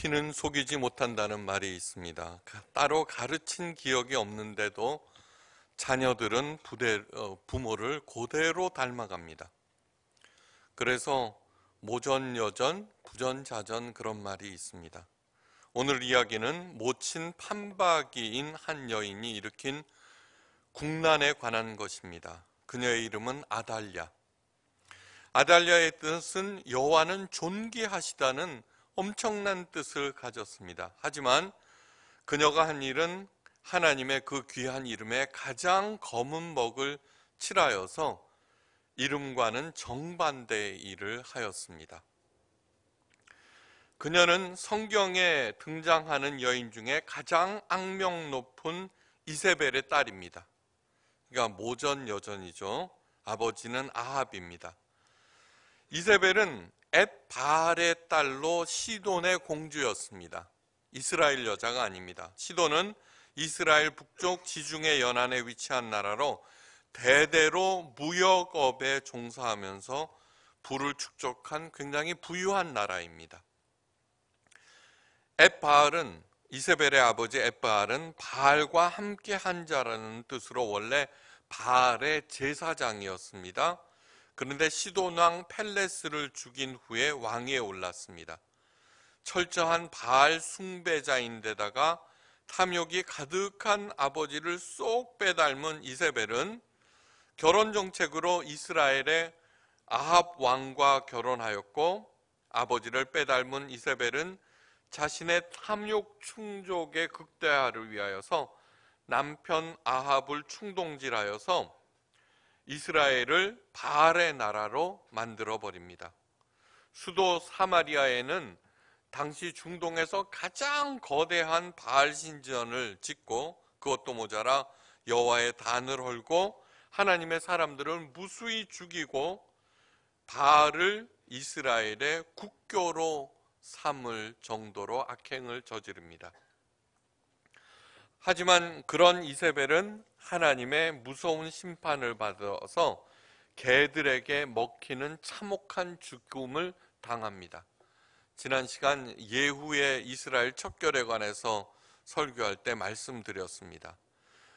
피는 속이지 못한다는 말이 있습니다. 따로 가르친 기억이 없는데도 자녀들은 부대, 어, 부모를 고대로 닮아갑니다. 그래서 모전여전, 부전자전 그런 말이 있습니다. 오늘 이야기는 모친 판박이인 한 여인이 일으킨 국난에 관한 것입니다. 그녀의 이름은 아달랴. 아달랴의 뜻은 여호와는 존귀하시다는 엄청난 뜻을 가졌습니다. 하지만 그녀가 한 일은 하나님의 그 귀한 이름에 가장 검은 먹을 칠하여서 이름과는 정반대의 일을 하였습니다. 그녀는 성경에 등장하는 여인 중에 가장 악명 높은 이세벨의 딸입니다. 그러니까 모전 여전이죠. 아버지는 아합입니다. 이세벨은 엣바알의 딸로 시돈의 공주였습니다. 이스라엘 여자가 아닙니다. 시돈은 이스라엘 북쪽 지중해 연안에 위치한 나라로 대대로 무역업에 종사하면서 부를 축적한 굉장히 부유한 나라입니다. 엣바알은 이세벨의 아버지 엣바알은 바알과 함께 한 자라는 뜻으로 원래 바알의 제사장이었습니다. 그런데 시돈왕 펠레스를 죽인 후에 왕위에 올랐습니다. 철저한 바알 숭배자인데다가 탐욕이 가득한 아버지를 쏙 빼닮은 이세벨은 결혼 정책으로 이스라엘의 아합 왕과 결혼하였고 아버지를 빼닮은 이세벨은 자신의 탐욕 충족의 극대화를 위하여서 남편 아합을 충동질하여서 이스라엘을 바알의 나라로 만들어 버립니다. 수도 사마리아에는 당시 중동에서 가장 거대한 바알 신전을 짓고 그것도 모자라 여호와의 단을 헐고 하나님의 사람들을 무수히 죽이고 바알을 이스라엘의 국교로 삼을 정도로 악행을 저지릅니다. 하지만 그런 이세벨은 하나님의 무서운 심판을 받아서 개들에게 먹히는 참혹한 죽음을 당합니다. 지난 시간 예후의 이스라엘 척결에 관해서 설교할 때 말씀드렸습니다.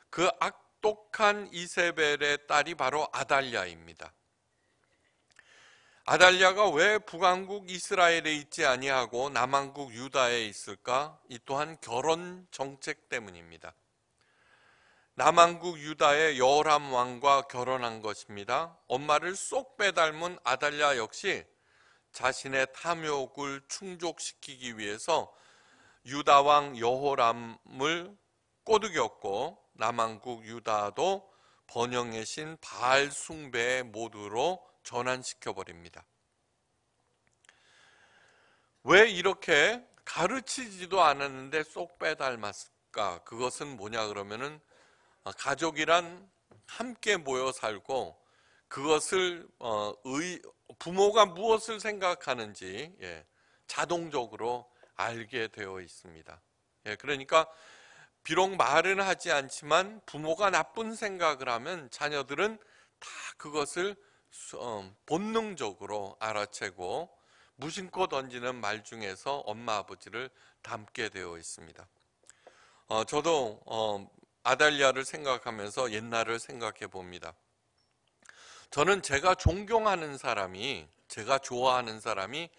그 악독한 이세벨의 딸이 바로 아달랴입니다. 아달랴가 왜 북왕국 이스라엘에 있지 아니하고 남왕국 유다에 있을까? 이 또한 결혼 정책 때문입니다. 남왕국 유다의 여람 왕과 결혼한 것입니다. 엄마를 쏙 빼닮은 아달랴 역시 자신의 탐욕을 충족시키기 위해서 유다 왕 여호람을 꼬드겼고 남왕국 유다도 번영의 신 바알 숭배의 모두로 전환시켜 버립니다. 왜 이렇게 가르치지도 않았는데 쏙 빼닮았을까? 그것은 뭐냐 그러면은 어, 가족이란 함께 모여 살고 그것을 어, 의, 부모가 무엇을 생각하는지 예, 자동적으로 알게 되어 있습니다. 예, 그러니까 비록 말은 하지 않지만 부모가 나쁜 생각을 하면 자녀들은 다 그것을 어, 본능적으로 알아채고 무심코 던지는 말 중에서 엄마 아버지를 닮게 되어 있습니다. 어, 저도 어, 아달리아를 생각하면서 옛날을 생각해 봅니다. 저는 제가 존경하는 사람이 제가 좋아하는 사람이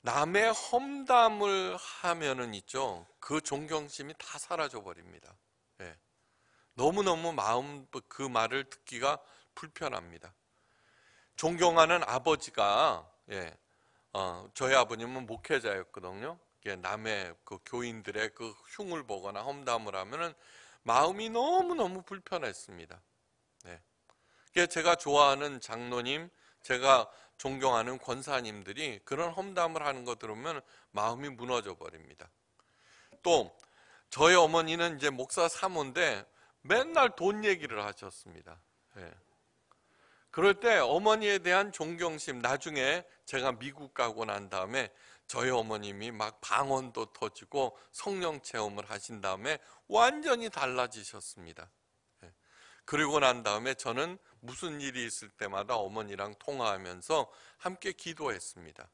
남의 험담을 하면은 있죠. 그 존경심이 다 사라져 버립니다. 예. 너무너무 마음 그 말을 듣기가 불편합니다. 존경하는 아버지가 예, 어, 저희 아버님은 목회자였거든요. 예, 남의 그 교인들의 그 흉을 보거나 험담을 하면은 마음이 너무 너무 불편했습니다. 예. 제가 좋아하는 장로님, 제가 존경하는 권사님들이 그런 험담을 하는 거 들으면 마음이 무너져 버립니다. 또 저희 어머니는 이제 목사 사모인데 맨날 돈 얘기를 하셨습니다. 예. 그럴 때 어머니에 대한 존경심 나중에 제가 미국 가고 난 다음에 저희 어머님이 막 방언도 터지고 성령 체험을 하신 다음에 완전히 달라지셨습니다. 예. 그리고 난 다음에 저는 무슨 일이 있을 때마다 어머니랑 통화하면서 함께 기도했습니다.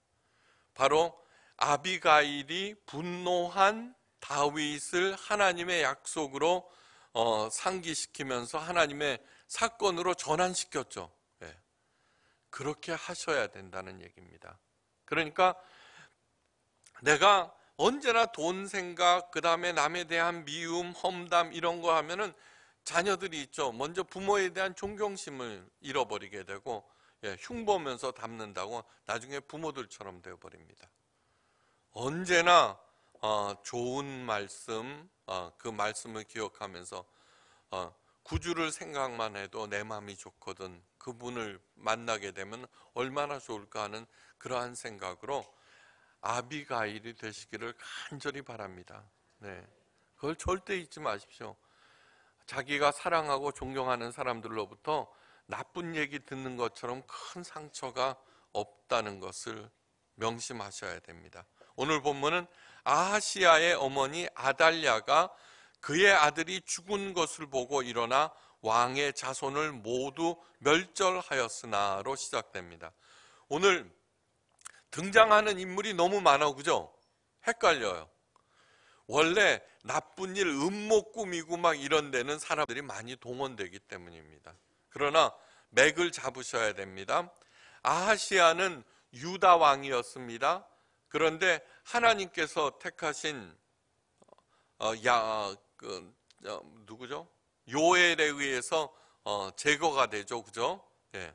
바로 아비가일이 분노한 다윗을 하나님의 약속으로 어, 상기시키면서 하나님의 사건으로 전환시켰죠. 그렇게 하셔야 된다는 얘기입니다. 그러니까 내가 언제나 돈 생각, 그 다음에 남에 대한 미움, 험담 이런 거 하면은 자녀들이 있죠. 먼저 부모에 대한 존경심을 잃어버리게 되고 예, 흉보면서 담는다고 나중에 부모들처럼 되어버립니다. 언제나 어, 좋은 말씀, 어, 그 말씀을 기억하면서 어, 구주를 생각만 해도 내 마음이 좋거든 그분을 만나게 되면 얼마나 좋을까 하는 그러한 생각으로 아비가일이 되시기를 간절히 바랍니다. 네. 그걸 절대 잊지 마십시오. 자기가 사랑하고 존경하는 사람들로부터 나쁜 얘기 듣는 것처럼 큰 상처가 없다는 것을 명심하셔야 됩니다. 오늘 본문은 아하시아의 어머니 아달리아가 그의 아들이 죽은 것을 보고 일어나 왕의 자손을 모두 멸절하였으나로 시작됩니다. 오늘 등장하는 인물이 너무 많아 그죠? 헷갈려요. 원래 나쁜 일, 음모 꾸미고 막 이런 데는 사람들이 많이 동원되기 때문입니다. 그러나 맥을 잡으셔야 됩니다. 아하시아는 유다 왕이었습니다. 그런데 하나님께서 택하신 어, 야그 누구죠? 요엘에 의해서 어, 제거가 되죠, 그죠? 예.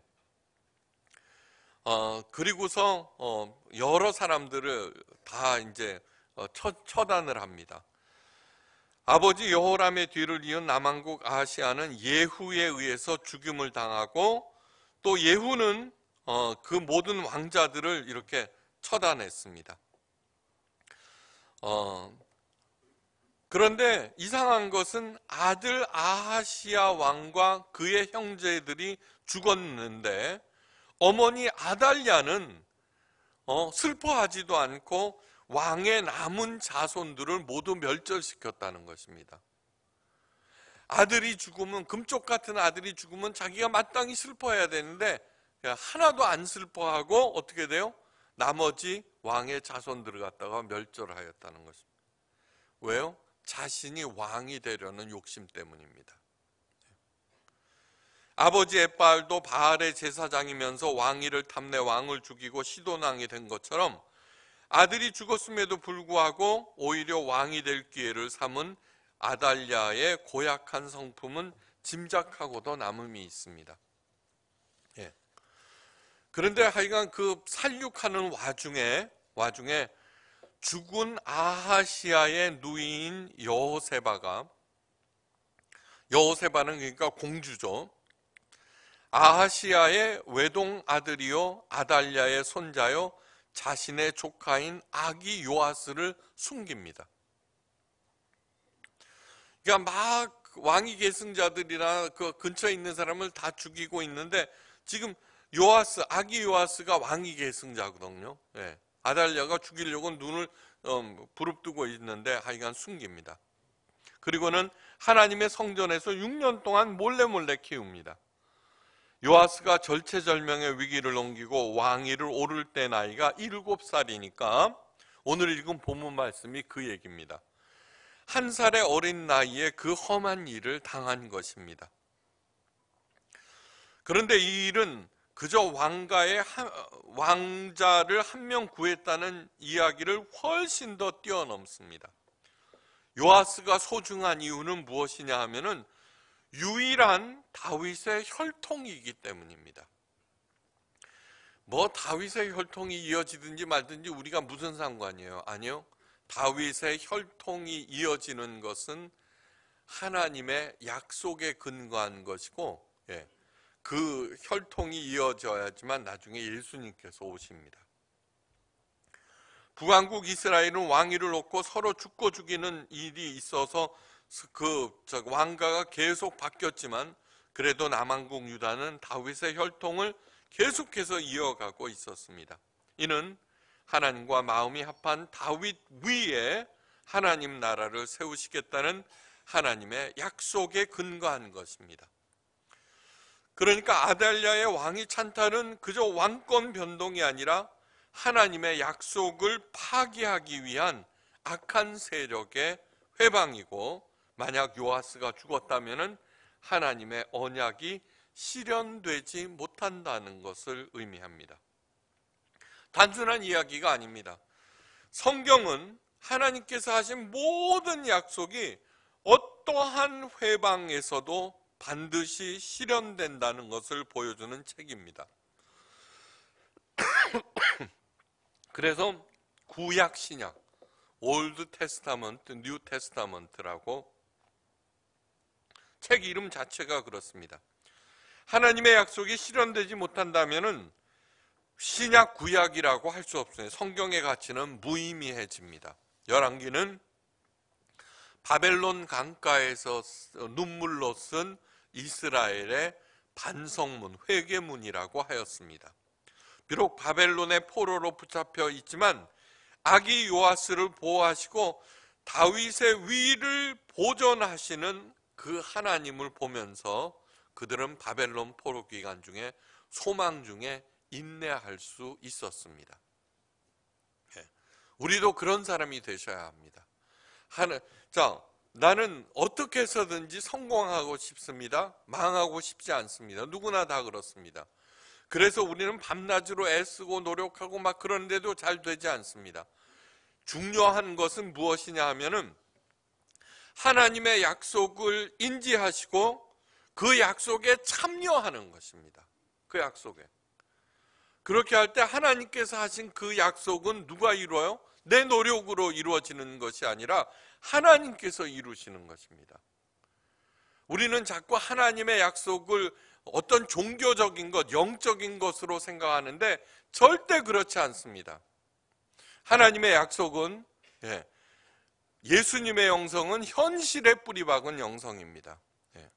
어, 그리고서 어, 여러 사람들을 다 이제 어, 처, 단을 합니다. 아버지 여호람의 뒤를 이은 남한국 아시아는 예후에 의해서 죽임을 당하고 또 예후는 어, 그 모든 왕자들을 이렇게 처단했습니다. 어, 그런데 이상한 것은 아들 아하시아 왕과 그의 형제들이 죽었는데 어머니 아달리아는 어, 슬퍼하지도 않고 왕의 남은 자손들을 모두 멸절시켰다는 것입니다. 아들이 죽으면 금쪽 같은 아들이 죽으면 자기가 마땅히 슬퍼해야 되는데 하나도 안 슬퍼하고 어떻게 돼요? 나머지 왕의 자손들을 갖다가 멸절하였다는 것입니다. 왜요? 자신이 왕이 되려는 욕심 때문입니다. 아버지 에빨도 바알의 제사장이면서 왕위를 탐내 왕을 죽이고 시돈왕이 된 것처럼 아들이 죽었음에도 불구하고 오히려 왕이 될 기회를 삼은 아달랴의 고약한 성품은 짐작하고도 남음이 있습니다. 예. 그런데 하여간 그 살육하는 와중에 와중에 죽은 아하시아의 누이인 여호세바가 여호세바는 그러니까 공주죠. 아하시아의 외동 아들이요 아달랴의 손자요 자신의 조카인 아기 요아스를 숨깁니다. 그러니까 막 왕위 계승자들이나 그 근처에 있는 사람을 다 죽이고 있는데 지금 요아스 아기 요아스가 왕위 계승자거든요. 예. 아달랴가 죽이려고 눈을 어, 부릅뜨고 있는데 하여간 숨깁니다. 그리고는 하나님의 성전에서 6년 동안 몰래 몰래 키웁니다. 요아스가 절체절명의 위기를 넘기고 왕위를 오를 때 나이가 7살이니까 오늘 읽은 본문 말씀이 그 얘기입니다. 한 살의 어린 나이에 그 험한 일을 당한 것입니다. 그런데 이 일은 그저 왕가의 한, 어, 왕자를 한 명 구했다는 이야기를 훨씬 더 뛰어넘습니다. 요아스가 소중한 이유는 무엇이냐 하면은 유일한 다윗의 혈통이기 때문입니다. 뭐 다윗의 혈통이 이어지든지 말든지 우리가 무슨 상관이에요? 아니요. 다윗의 혈통이 이어지는 것은 하나님의 약속에 근거한 것이고 예. 그 혈통이 이어져야지만 나중에 예수님께서 오십니다. 북왕국 이스라엘은 왕위를 얻고 서로 죽고 죽이는 일이 있어서 그 왕가가 계속 바뀌었지만 그래도 남왕국 유다는 다윗의 혈통을 계속해서 이어가고 있었습니다. 이는 하나님과 마음이 합한 다윗 위에 하나님 나라를 세우시겠다는 하나님의 약속에 근거한 것입니다. 그러니까 아달아의 왕위 찬탈은 그저 왕권 변동이 아니라 하나님의 약속을 파기하기 위한 악한 세력의 회방이고 만약 요하스가죽었다면 하나님의 언약이 실현되지 못한다는 것을 의미합니다. 단순한 이야기가 아닙니다. 성경은 하나님께서 하신 모든 약속이 어떠한 회방에서도 반드시 실현된다는 것을 보여주는 책입니다. 그래서 구약 신약 올드 테스타먼트, 뉴 테스타먼트라고 책 이름 자체가 그렇습니다. 하나님의 약속이 실현되지 못한다면 신약 구약이라고 할 수 없으니 성경의 가치는 무의미해집니다. 열왕기는 바벨론 강가에서 눈물로 쓴 이스라엘의 반성문, 회개문이라고 하였습니다. 비록 바벨론의 포로로 붙잡혀 있지만 아기 요아스를 보호하시고 다윗의 위를 보존하시는 그 하나님을 보면서 그들은 바벨론 포로 기간 중에 소망 중에 인내할 수 있었습니다. 예. 우리도 그런 사람이 되셔야 합니다. 하나, 자, 나는 어떻게 해서든지 성공하고 싶습니다. 망하고 싶지 않습니다. 누구나 다 그렇습니다. 그래서 우리는 밤낮으로 애쓰고 노력하고 막 그런데도 잘 되지 않습니다. 중요한 것은 무엇이냐 하면은 하나님의 약속을 인지하시고 그 약속에 참여하는 것입니다. 그 약속에. 그렇게 할 때 하나님께서 하신 그 약속은 누가 이루어요? 내 노력으로 이루어지는 것이 아니라 하나님께서 이루시는 것입니다. 우리는 자꾸 하나님의 약속을 어떤 종교적인 것, 영적인 것으로 생각하는데 절대 그렇지 않습니다. 하나님의 약속은 예, 수님의 영성은 현실에 뿌리박은 영성입니다. 예.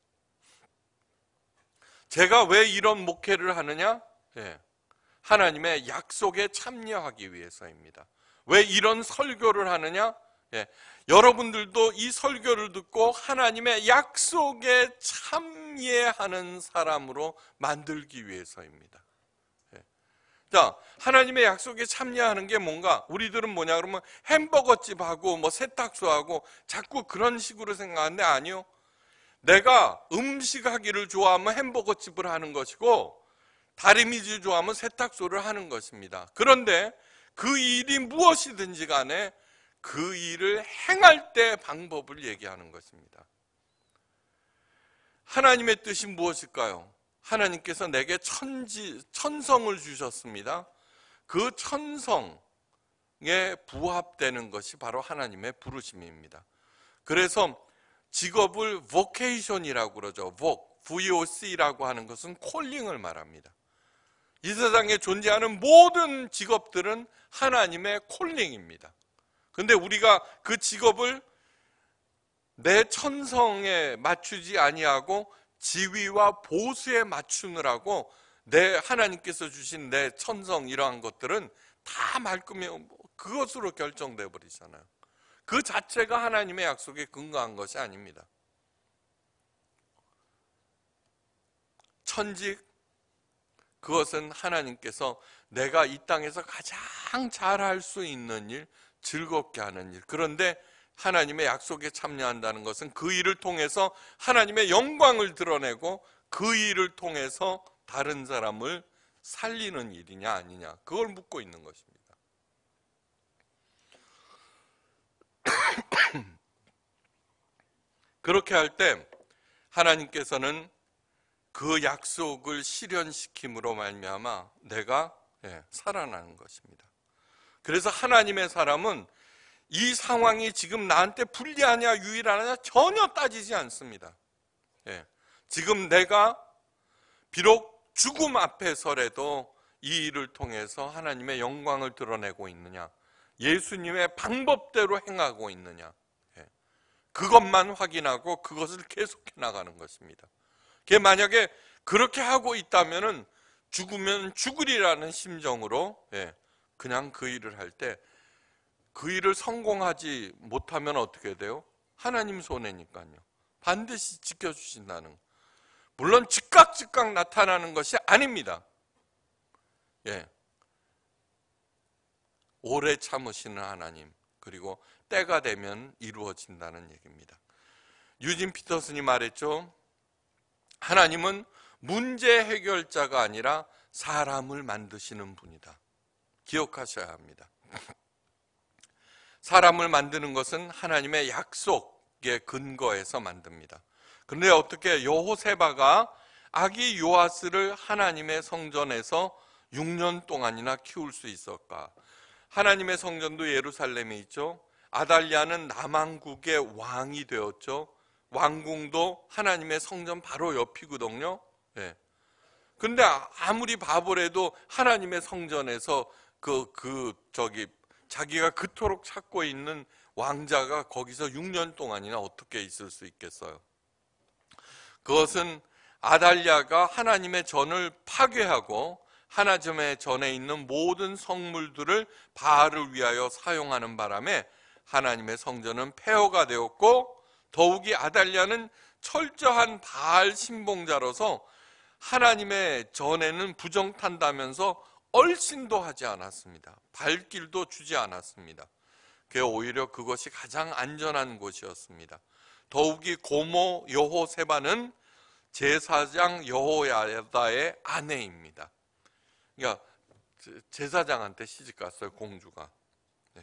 제가 왜 이런 목회를 하느냐? 예, 하나님의 약속에 참여하기 위해서입니다. 왜 이런 설교를 하느냐? 예, 여러분들도 이 설교를 듣고 하나님의 약속에 참예하는 사람으로 만들기 위해서입니다. 예. 자, 하나님의 약속에 참여하는 게 뭔가? 우리들은 뭐냐 그러면 햄버거집하고 뭐 세탁소하고 자꾸 그런 식으로 생각하는데 아니요. 내가 음식하기를 좋아하면 햄버거집을 하는 것이고 다리미질 좋아하면 세탁소를 하는 것입니다. 그런데 그 일이 무엇이든지 간에 그 일을 행할 때 방법을 얘기하는 것입니다. 하나님의 뜻이 무엇일까요? 하나님께서 내게 천지, 천성을 주셨습니다. 그 천성에 부합되는 것이 바로 하나님의 부르심입니다. 그래서 직업을 vocation이라고 그러죠. voc, 라고 하는 것은 콜링을 말합니다. 이 세상에 존재하는 모든 직업들은 하나님의 콜링입니다. 근데 우리가 그 직업을 내 천성에 맞추지 아니하고 지위와 보수에 맞추느라고 내 하나님께서 주신 내 천성 이러한 것들은 다 말끔히 그것으로 결정돼 버리잖아요. 그 자체가 하나님의 약속에 근거한 것이 아닙니다. 천직, 그것은 하나님께서 내가 이 땅에서 가장 잘할 수 있는 일, 즐겁게 하는 일. 그런데 하나님의 약속에 참여한다는 것은 그 일을 통해서 하나님의 영광을 드러내고 그 일을 통해서 다른 사람을 살리는 일이냐 아니냐 그걸 묻고 있는 것입니다. 그렇게 할 때 하나님께서는 그 약속을 실현시킴으로 말미암아 내가 예, 살아나는 것입니다. 그래서 하나님의 사람은 이 상황이 지금 나한테 불리하냐 유일하냐 전혀 따지지 않습니다. 예, 지금 내가 비록 죽음 앞에서라도 이 일을 통해서 하나님의 영광을 드러내고 있느냐, 예수님의 방법대로 행하고 있느냐, 예, 그것만 확인하고 그것을 계속해 나가는 것입니다. 그게 만약에 그렇게 하고 있다면은 죽으면 죽으리라는 심정으로 예, 그냥 그 일을 할 때 그 일을 성공하지 못하면 어떻게 돼요? 하나님 손해니까요. 반드시 지켜주신다는. 물론 즉각 즉각 나타나는 것이 아닙니다. 예. 오래 참으시는 하나님, 그리고 때가 되면 이루어진다는 얘기입니다. 유진 피터슨이 말했죠. 하나님은 문제 해결자가 아니라 사람을 만드시는 분이다. 기억하셔야 합니다. 사람을 만드는 것은 하나님의 약속에 근거해서 만듭니다. 그런데 어떻게 여호세바가 아기 요아스를 하나님의 성전에서 6년 동안이나 키울 수 있을까? 하나님의 성전도 예루살렘에 있죠. 아달리아는 남한국의 왕이 되었죠. 왕궁도 하나님의 성전 바로 옆이거든요. 예. 근데 아무리 바보래도 하나님의 성전에서 그, 그, 저기, 자기가 그토록 찾고 있는 왕자가 거기서 6년 동안이나 어떻게 있을 수 있겠어요? 그것은 아달랴가 하나님의 전을 파괴하고 하나님의 전에 있는 모든 성물들을 바알을 위하여 사용하는 바람에 하나님의 성전은 폐허가 되었고 더욱이 아달리아는 철저한 바알 신봉자로서 하나님의 전에는 부정탄다면서 얼씬도 하지 않았습니다. 발길도 주지 않았습니다. 그 오히려 그것이 가장 안전한 곳이었습니다. 더욱이 고모 여호세바는 제사장 여호야다의 아내입니다. 그러니까 제사장한테 시집 갔어요, 공주가. 네.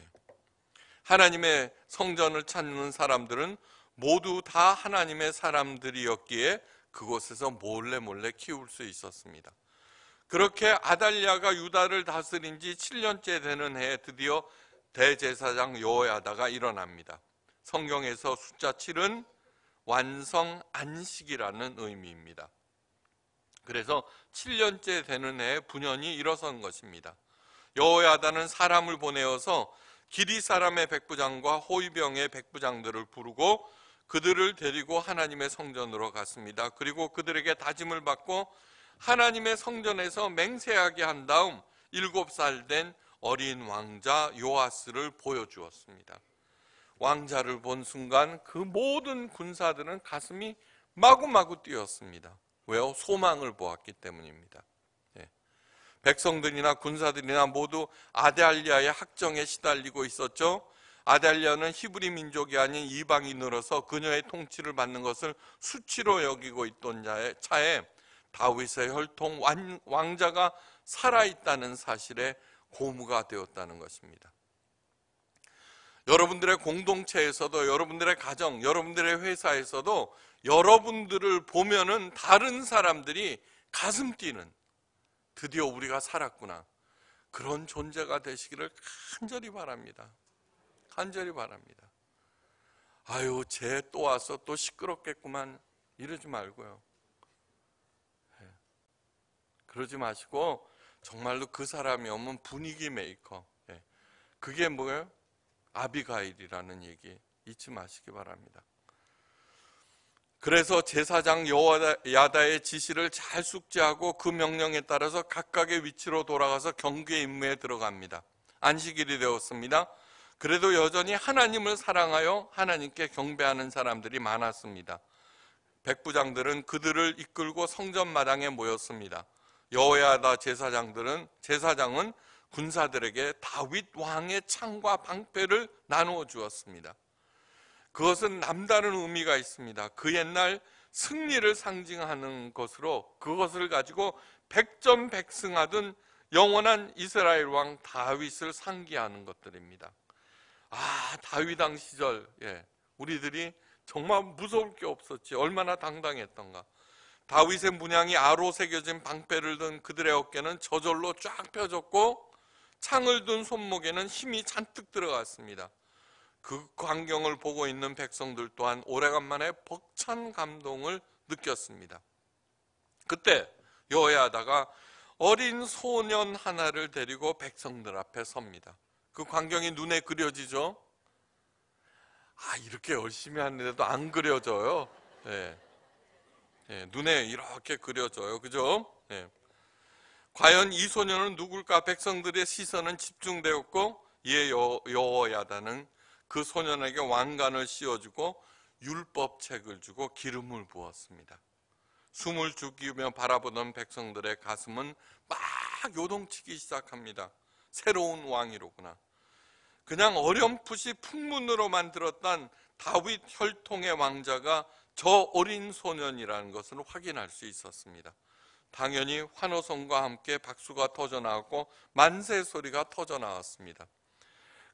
하나님의 성전을 찾는 사람들은 모두 다 하나님의 사람들이었기에 그곳에서 몰래 몰래 키울 수 있었습니다. 그렇게 아달리아가 유다를 다스린 지 7년째 되는 해에 드디어 대제사장 여호야다가 일어납니다. 성경에서 숫자 7은 완성 안식이라는 의미입니다. 그래서 7년째 되는 해에 분연히 일어선 것입니다. 여호야다는 사람을 보내어서 기리 사람의 백부장과 호위병의 백부장들을 부르고 그들을 데리고 하나님의 성전으로 갔습니다. 그리고 그들에게 다짐을 받고 하나님의 성전에서 맹세하게 한 다음 일곱 살 된 어린 왕자 요아스를 보여주었습니다. 왕자를 본 순간 그 모든 군사들은 가슴이 마구마구 뛰었습니다. 왜요? 소망을 보았기 때문입니다. 예. 백성들이나 군사들이나 모두 아데알리아의 학정에 시달리고 있었죠. 아달아는 히브리 민족이 아닌 이방인으로서 그녀의 통치를 받는 것을 수치로 여기고 있던 자의 차에 다윗의 혈통 왕자가 살아있다는 사실에 고무가 되었다는 것입니다. 여러분들의 공동체에서도 여러분들의 가정, 여러분들의 회사에서도 여러분들을 보면은 다른 사람들이 가슴 뛰는 드디어 우리가 살았구나. 그런 존재가 되시기를 간절히 바랍니다. 간절히 바랍니다. 아유, 쟤또 와서 또 시끄럽겠구만. 이러지 말고요. 네. 그러지 마시고, 정말로 그 사람이 오면 분위기 메이커. 네. 그게 뭐예요? 아비가일이라는 얘기 잊지 마시기 바랍니다. 그래서 제사장 여호야다의 지시를 잘 숙지하고 그 명령에 따라서 각각의 위치로 돌아가서 경계 임무에 들어갑니다. 안식일이 되었습니다. 그래도 여전히 하나님을 사랑하여 하나님께 경배하는 사람들이 많았습니다. 백부장들은 그들을 이끌고 성전 마당에 모였습니다. 여호야다 제사장들은 제사장은 군사들에게 다윗 왕의 창과 방패를 나누어 주었습니다. 그것은 남다른 의미가 있습니다. 그 옛날 승리를 상징하는 것으로 그것을 가지고 백전백승하던 영원한 이스라엘 왕 다윗을 상기하는 것들입니다. 아 다윗왕 시절 예, 우리들이 정말 무서울 게 없었지 얼마나 당당했던가 다윗의 문양이 아로 새겨진 방패를 든 그들의 어깨는 저절로 쫙 펴졌고 창을 든 손목에는 힘이 잔뜩 들어갔습니다. 그 광경을 보고 있는 백성들 또한 오래간만에 벅찬 감동을 느꼈습니다. 그때 여호야다가 어린 소년 하나를 데리고 백성들 앞에 섭니다. 그 광경이 눈에 그려지죠. 아 이렇게 열심히 하는데도 안 그려져요. 예. 예, 눈에 이렇게 그려져요. 그죠? 예. 과연 이소년은 누굴까? 백성들의 시선은 집중되었고 이 여호야다는 그 소년에게 왕관을 씌워주고 율법책을 주고 기름을 부었습니다. 숨을 죽이며 바라보던 백성들의 가슴은 막 요동치기 시작합니다. 새로운 왕이로구나. 그냥 어렴풋이 풍문으로 만들었던 다윗 혈통의 왕자가 저 어린 소년이라는 것을 확인할 수 있었습니다. 당연히 환호성과 함께 박수가 터져나왔고 만세 소리가 터져나왔습니다.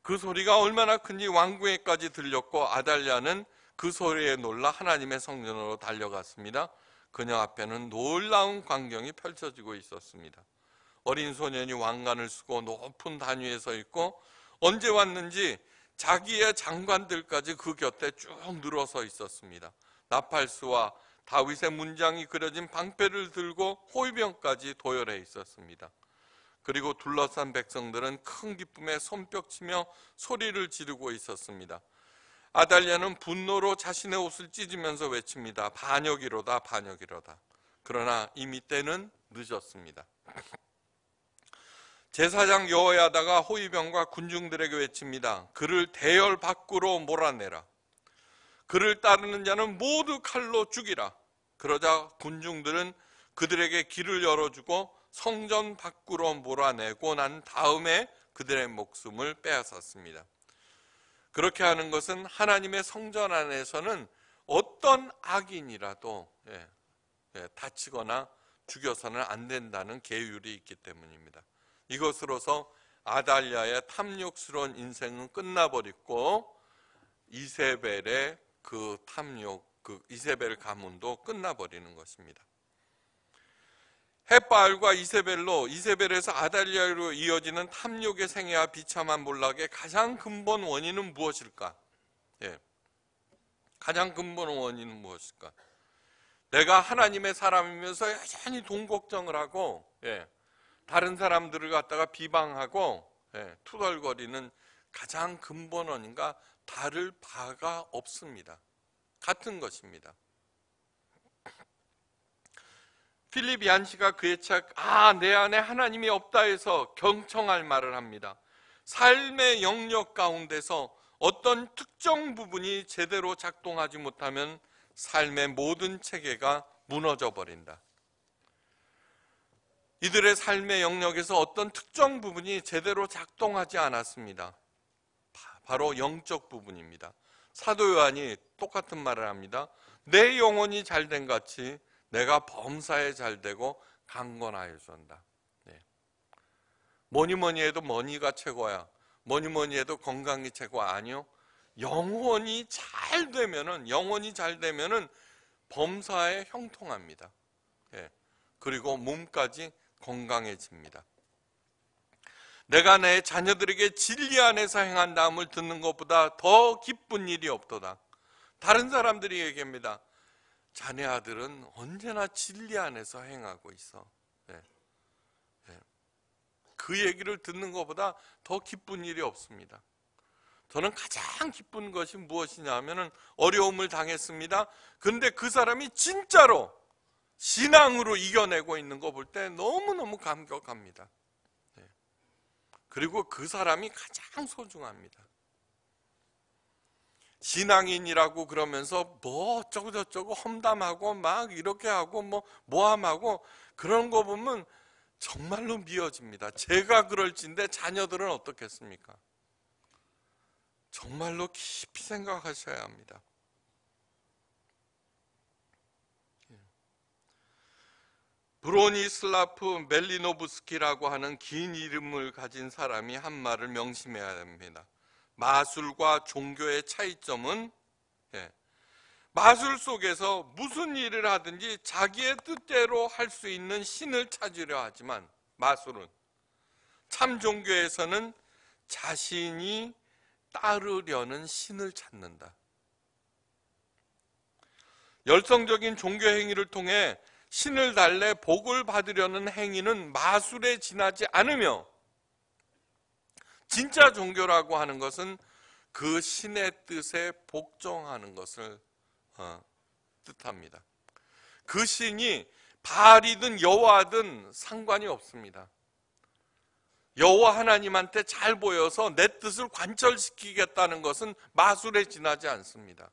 그 소리가 얼마나 큰지 왕궁에까지 들렸고 아달리아는그 소리에 놀라 하나님의 성전으로 달려갔습니다. 그녀 앞에는 놀라운 광경이 펼쳐지고 있었습니다. 어린 소년이 왕관을 쓰고 높은 단위에 서 있고 언제 왔는지 자기의 장관들까지 그 곁에 쭉 늘어서 있었습니다. 나팔수와 다윗의 문장이 그려진 방패를 들고 호위병까지 도열해 있었습니다. 그리고 둘러싼 백성들은 큰 기쁨에 손뼉치며 소리를 지르고 있었습니다. 아달리아는 분노로 자신의 옷을 찢으면서 외칩니다. 반역이로다, 반역이로다. 그러나 이미 때는 늦었습니다. 제사장 여호야다가 호위병과 군중들에게 외칩니다. 그를 대열 밖으로 몰아내라. 그를 따르는 자는 모두 칼로 죽이라. 그러자 군중들은 그들에게 길을 열어주고 성전 밖으로 몰아내고 난 다음에 그들의 목숨을 빼앗았습니다. 그렇게 하는 것은 하나님의 성전 안에서는 어떤 악인이라도 예, 예, 다치거나 죽여서는 안 된다는 계율이 있기 때문입니다. 이것으로서 아달리아의 탐욕스러운 인생은 끝나버렸고 이세벨의 그 탐욕, 그 이세벨 가문도 끝나버리는 것입니다. 햇발과 이세벨로 이세벨에서 아달리아로 이어지는 탐욕의 생애와 비참한 몰락의 가장 근본 원인은 무엇일까? 예. 가장 근본 원인은 무엇일까? 내가 하나님의 사람이면서 여전히 돈 걱정을 하고 예. 다른 사람들을 갖다가 비방하고 예, 투덜거리는 가장 근본 원인과 다를 바가 없습니다. 같은 것입니다. 필립 얀시가 그의 책, 아, 내 안에 하나님이 없다 해서 경청할 말을 합니다. 삶의 영역 가운데서 어떤 특정 부분이 제대로 작동하지 못하면 삶의 모든 체계가 무너져 버린다. 이들의 삶의 영역에서 어떤 특정 부분이 제대로 작동하지 않았습니다. 바로 영적 부분입니다. 사도 요한이 똑같은 말을 합니다. 내 영혼이 잘 된 같이 내가 범사에 잘되고 강건하여 준다. 네. 뭐니 뭐니 해도 머니가 최고야. 뭐니 뭐니 해도 건강이 최고 아니요. 영혼이 잘 되면은 영혼이 잘 되면은 범사에 형통합니다. 예. 그리고 몸까지 건강해집니다. 내가 내 자녀들에게 진리 안에서 행한 다음을 듣는 것보다 더 기쁜 일이 없도다. 다른 사람들이 얘기합니다. 자네 아들은 언제나 진리 안에서 행하고 있어. 네. 네. 그 얘기를 듣는 것보다 더 기쁜 일이 없습니다. 저는 가장 기쁜 것이 무엇이냐 하면 어려움을 당했습니다. 근데 그 사람이 진짜로 신앙으로 이겨내고 있는 거 볼 때 너무너무 감격합니다. 네. 그리고 그 사람이 가장 소중합니다. 신앙인이라고 그러면서 뭐 어쩌고저쩌고 험담하고 막 이렇게 하고 뭐 모함하고 그런 거 보면 정말로 미워집니다. 제가 그럴진데 자녀들은 어떻겠습니까? 정말로 깊이 생각하셔야 합니다. 브로니슬라프 멜리노브스키라고 하는 긴 이름을 가진 사람이 한 말을 명심해야 합니다. 마술과 종교의 차이점은 예, 마술 속에서 무슨 일을 하든지 자기의 뜻대로 할 수 있는 신을 찾으려 하지만 마술은 참 종교에서는 자신이 따르려는 신을 찾는다. 열성적인 종교 행위를 통해 신을 달래 복을 받으려는 행위는 마술에 지나지 않으며 진짜 종교라고 하는 것은 그 신의 뜻에 복종하는 것을 어, 뜻합니다. 그 신이 바알이든 여호와든 상관이 없습니다. 여호와 하나님한테 잘 보여서 내 뜻을 관철시키겠다는 것은 마술에 지나지 않습니다.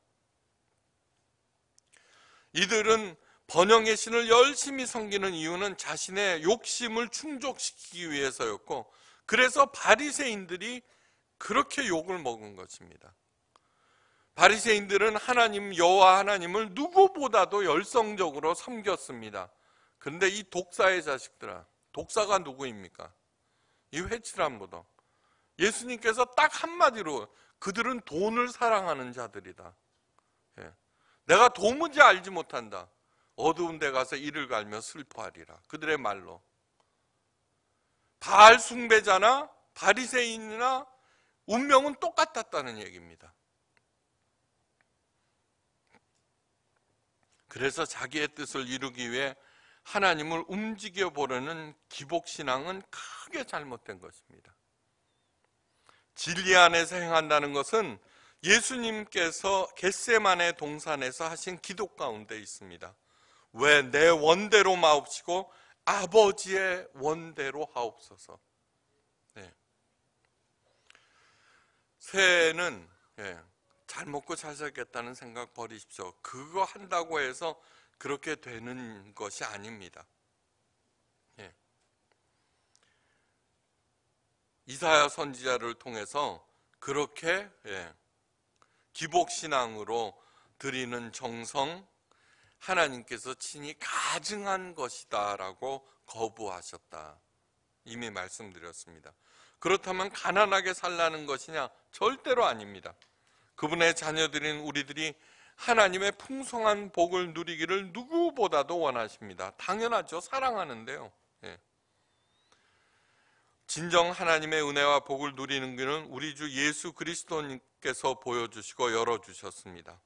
이들은 번영의 신을 열심히 섬기는 이유는 자신의 욕심을 충족시키기 위해서였고 그래서 바리새인들이 그렇게 욕을 먹은 것입니다. 바리새인들은 하나님 여호와 하나님을 누구보다도 열성적으로 섬겼습니다. 그런데 이 독사의 자식들아, 독사가 누구입니까? 이 회칠한 무덤. 예수님께서 딱 한마디로 그들은 돈을 사랑하는 자들이다. 예. 내가 도무지 알지 못한다. 어두운 데 가서 이를 갈며 슬퍼하리라. 그들의 말로. 발 숭배자나 바리새인이나 운명은 똑같았다는 얘기입니다. 그래서 자기의 뜻을 이루기 위해 하나님을 움직여 보려는 기복 신앙은 크게 잘못된 것입니다. 진리 안에서 행한다는 것은 예수님께서 겟세만의 동산에서 하신 기도 가운데 있습니다. 왜내 원대로 마옵시고 아버지의 원대로 하옵소서. 네. 새해에는 예, 잘 먹고 잘 살겠다는 생각 버리십시오. 그거 한다고 해서 그렇게 되는 것이 아닙니다. 예. 이사야 선지자를 통해서 그렇게 예, 기복신앙으로 드리는 정성, 하나님께서 친히 가증한 것이다라고 거부하셨다. 이미 말씀드렸습니다. 그렇다면 가난하게 살라는 것이냐? 절대로 아닙니다. 그분의 자녀들인 우리들이 하나님의 풍성한 복을 누리기를 누구보다도 원하십니다. 당연하죠. 사랑하는데요. 예. 진정 하나님의 은혜와 복을 누리는 길은 우리 주 예수 그리스도님께서 보여주시고 열어주셨습니다.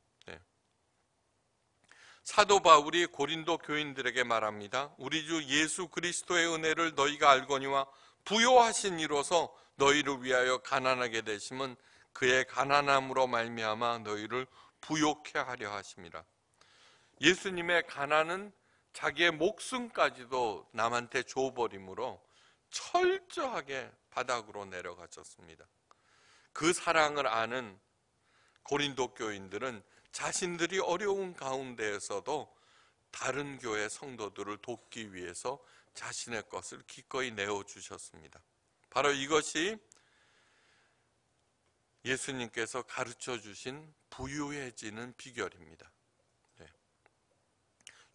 사도 바울이 고린도 교인들에게 말합니다. 우리 주 예수 그리스도의 은혜를 너희가 알거니와 부요하신 이로서 너희를 위하여 가난하게 되심은 그의 가난함으로 말미암아 너희를 부욕해 하려 하심이라. 예수님의 가난은 자기의 목숨까지도 남한테 줘버림으로 철저하게 바닥으로 내려가셨습니다. 그 사랑을 아는 고린도 교인들은 자신들이 어려운 가운데에서도 다른 교회 성도들을 돕기 위해서 자신의 것을 기꺼이 내어주셨습니다. 바로 이것이 예수님께서 가르쳐 주신 부유해지는 비결입니다. 네.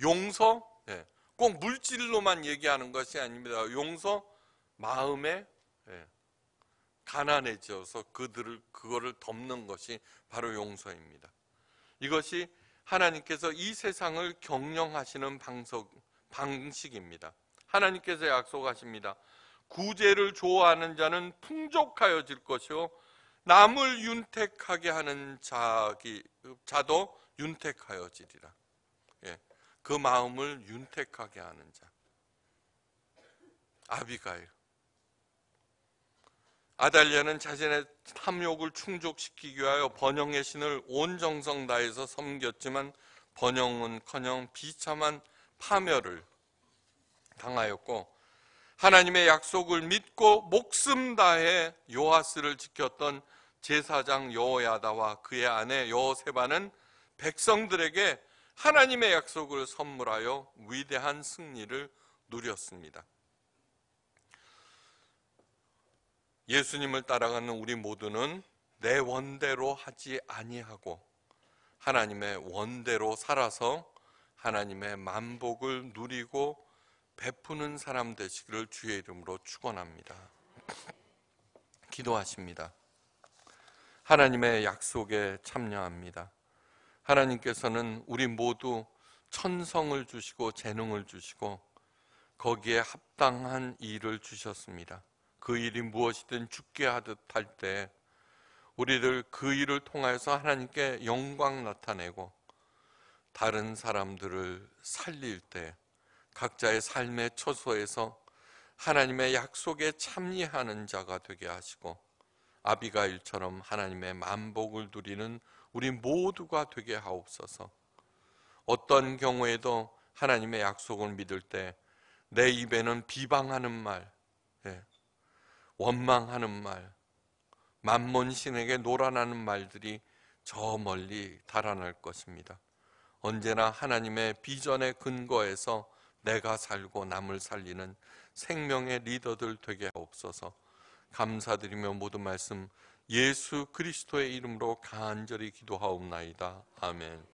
용서, 네. 꼭 물질로만 얘기하는 것이 아닙니다. 용서, 마음에 네. 가난해져서 그들을, 그거를 덮는 것이 바로 용서입니다. 이것이 하나님께서 이 세상을 경영하시는 방석, 방식입니다. 하나님께서 약속하십니다. 구제를 좋아하는 자는 풍족하여질 것이요 남을 윤택하게 하는 자기 자도 윤택하여지리라. 예, 그 마음을 윤택하게 하는 자. 아비가일. 아달리아는 자신의 탐욕을 충족시키기 위하여 번영의 신을 온 정성 다해서 섬겼지만 번영은커녕 비참한 파멸을 당하였고 하나님의 약속을 믿고 목숨 다해 요하스를 지켰던 제사장 여호야다와 그의 아내 여호세바는 백성들에게 하나님의 약속을 선물하여 위대한 승리를 누렸습니다. 예수님을 따라가는 우리 모두는 내 원대로 하지 아니하고 하나님의 원대로 살아서 하나님의 만복을 누리고 베푸는 사람 되시기를 주의 이름으로 축원합니다. 기도하십니다. 하나님의 약속에 참여합니다. 하나님께서는 우리 모두 천성을 주시고 재능을 주시고 거기에 합당한 일을 주셨습니다. 그 일이 무엇이든 죽게 하듯 할 때 우리들 그 일을 통해서 하나님께 영광 나타내고 다른 사람들을 살릴 때 각자의 삶의 처소에서 하나님의 약속에 참여하는 자가 되게 하시고 아비가일처럼 하나님의 만복을 누리는 우리 모두가 되게 하옵소서. 어떤 경우에도 하나님의 약속을 믿을 때 내 입에는 비방하는 말, 예, 원망하는 말, 만몬신에게 노란하는 말들이 저 멀리 달아날 것입니다. 언제나 하나님의 비전의 근거에서 내가 살고 남을 살리는 생명의 리더들 되게 없어서 감사드리며 모든 말씀 예수 그리스도의 이름으로 간절히 기도하옵나이다. 아멘.